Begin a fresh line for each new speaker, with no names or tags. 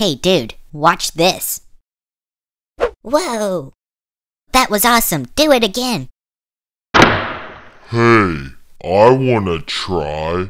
Hey dude, watch this. Whoa! That was awesome. Do it again.
Hey, I wanna
try.